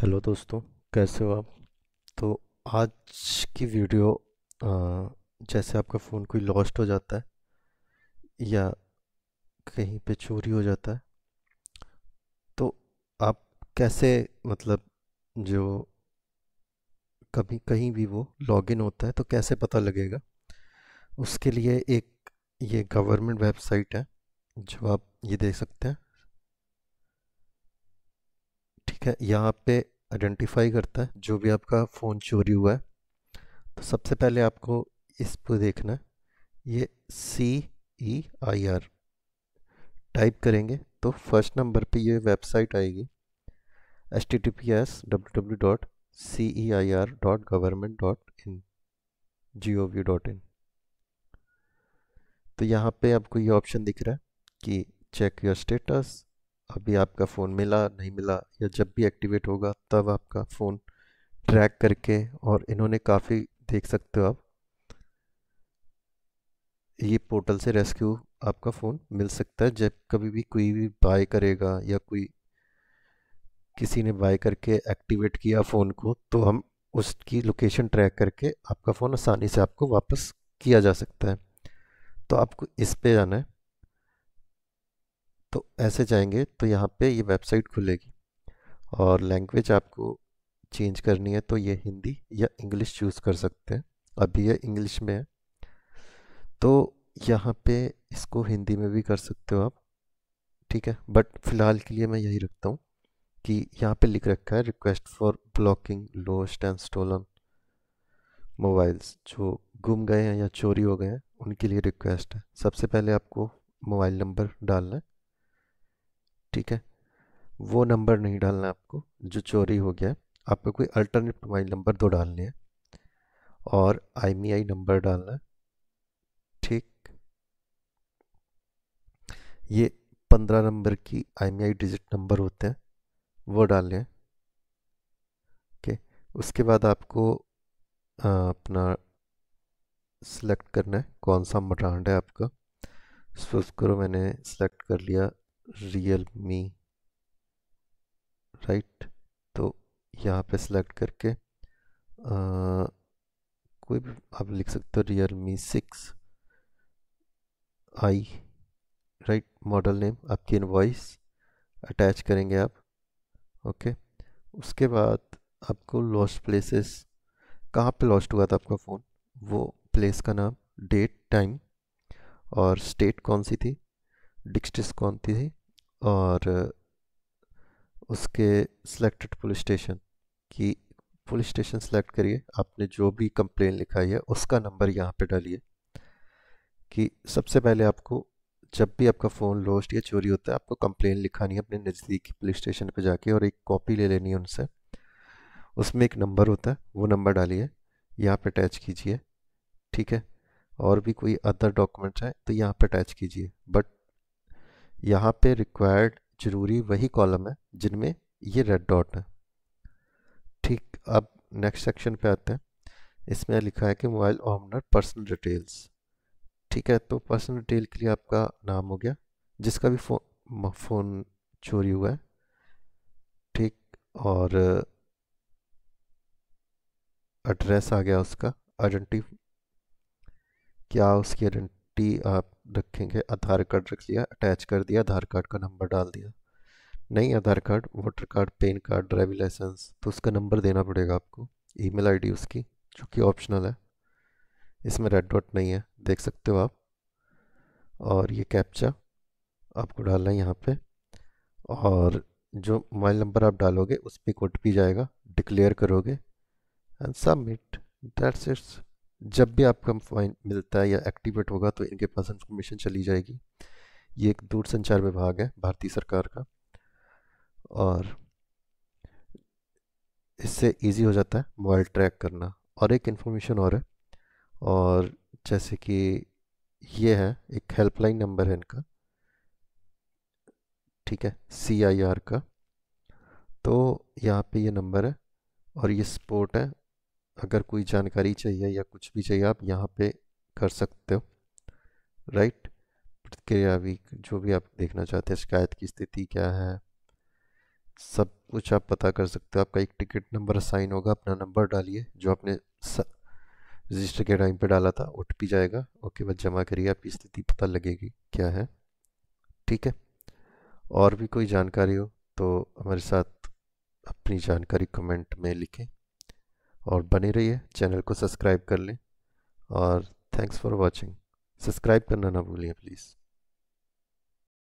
hello दोस्तों कैसे हो आप तो आज की वीडियो जैसे आपका फ़ोन कोई लॉस्ट हो जाता है या कहीं पे चोरी हो जाता है तो आप कैसे मतलब जो कभी कहीं भी वो लॉगिन होता है तो कैसे पता लगेगा उसके लिए एक ये गवर्नमेंट वेबसाइट है जो आप ये देख सकते हैं ठीक है यहाँ पे आइडेंटिफाई करता है जो भी आपका फ़ोन चोरी हुआ है तो सबसे पहले आपको इस पर देखना है ये सी ई आई आर टाइप करेंगे तो फर्स्ट नंबर पे ये वेबसाइट आएगी H T T P S W W dot C E I R dot government dot in G O V dot in तो यहाँ पे आपको ये ऑप्शन दिख रहा है कि चेक योर स्टेटस अभी आपका फ़ोन मिला नहीं मिला या जब भी एक्टिवेट होगा तब आपका फ़ोन ट्रैक करके और इन्होंने काफ़ी देख सकते हो आप ये पोर्टल से रेस्क्यू आपका फ़ोन मिल सकता है जब कभी भी कोई भी बाय करेगा या कोई किसी ने बाय करके एक्टिवेट किया फ़ोन को तो हम उसकी लोकेशन ट्रैक करके आपका फ़ोन आसानी से आपको वापस किया जा सकता है तो आपको इस पे जाना है तो ऐसे जाएंगे तो यहाँ पे ये वेबसाइट खुलेगी और लैंग्वेज आपको चेंज करनी है तो ये हिंदी या इंग्लिश चूज़ कर सकते हैं अभी ये इंग्लिश में है तो यहाँ पे इसको हिंदी में भी कर सकते हो आप ठीक है बट फ़िलहाल के लिए मैं यही रखता हूँ कि यहाँ पे लिख रखा है request for blocking lost and stolen mobiles जो गुम गए हैं या चोरी हो गए हैं उनके लिए रिक्वेस्ट है सबसे पहले आपको मोबाइल नंबर डालना है ठीक है वो नंबर नहीं डालना है आपको जो चोरी हो गया आपको कोई अल्टरनेट मोबाइल नंबर दो डालने हैं और आई आई नंबर डालना है ठीक ये पंद्रह नंबर की आई आई डिजिट नंबर होते हैं वो डालने हैं ओके उसके बाद आपको आ, अपना सेलेक्ट करना है कौन सा ब्रांड है आपका सोच करो मैंने सेलेक्ट कर लिया रियल मी राइट तो यहाँ पे सेलेक्ट करके आ, कोई भी आप लिख सकते हो Realme six i right model name आपकी इनवॉइस अटैच करेंगे आप ओके उसके बाद आपको लॉस्ट प्लेसेस कहाँ पे लॉस्ट हुआ था आपका फ़ोन वो प्लेस का नाम डेट टाइम और स्टेट कौन सी थी डिस्ट्रिक्ट कौन सी थी और उसके सिलेक्टेड पुलिस स्टेशन की पुलिस स्टेशन सेलेक्ट करिए आपने जो भी कंप्लेन लिखाई है उसका नंबर यहाँ पे डालिए कि सबसे पहले आपको जब भी आपका फ़ोन लॉस्ट या चोरी होता है आपको कंप्लेन लिखानी है अपने नज़दीकी पुलिस स्टेशन पे जाके और एक कॉपी ले लेनी है उनसे उसमें एक नंबर होता है वो नंबर डालिए यहाँ पर अटैच कीजिए ठीक है और भी कोई अदर डॉक्यूमेंट्स हैं तो यहाँ पर अटैच कीजिए बट यहाँ पे रिक्वायर्ड ज़रूरी वही कॉलम है जिनमें ये रेड डॉट है ठीक अब नेक्स्ट सेक्शन पे आते हैं इसमें लिखा है कि मोबाइल ऑमनर पर्सनल डिटेल्स ठीक है तो पर्सनल डिटेल के लिए आपका नाम हो गया जिसका भी फ़ोन फ़ोन चोरी हुआ है ठीक और एड्रेस आ गया उसका आइडेंटिटी क्या उसकी आइडेंट टी आप रखेंगे आधार कार्ड रख लिया अटैच कर दिया आधार कार्ड का नंबर डाल दिया नहीं Aadhaar card voter card PAN card driving licence तो उसका नंबर देना पड़ेगा आपको ईमेल आईडी उसकी जो कि ऑप्शनल है इसमें रेड डॉट नहीं है देख सकते हो आप और ये कैप्चा आपको डालना है यहाँ पे और जो मोबाइल नंबर आप डालोगे उस पर कोट भी जाएगा डिक्लेयर करोगे एंड सबमिट दैट्स इट्स जब भी आपका फाइन मिलता है या एक्टिवेट होगा तो इनके पास इन्फॉर्मेशन चली जाएगी ये एक दूरसंचार विभाग है भारतीय सरकार का और इससे इजी हो जाता है मोबाइल ट्रैक करना और एक इन्फॉर्मेशन और है और जैसे कि ये है एक हेल्पलाइन नंबर है इनका ठीक है सी आई आर का तो यहाँ पे ये नंबर है और ये सपोर्ट है अगर कोई जानकारी चाहिए या कुछ भी चाहिए आप यहाँ पे कर सकते हो राइट प्रतिक्रिया भी जो भी आप देखना चाहते हैं शिकायत की स्थिति क्या है सब कुछ आप पता कर सकते हो आपका एक टिकट नंबर साइन होगा अपना नंबर डालिए जो आपने रजिस्टर के टाइम पे डाला था उठ भी जाएगा ओके बस जमा करिए आपकी स्थिति पता लगेगी क्या है ठीक है और भी कोई जानकारी हो तो हमारे साथ अपनी जानकारी कमेंट में लिखें और बने रहिए चैनल को सब्सक्राइब कर लें और थैंक्स फॉर वॉचिंग सब्सक्राइब करना ना भूलिए प्लीज़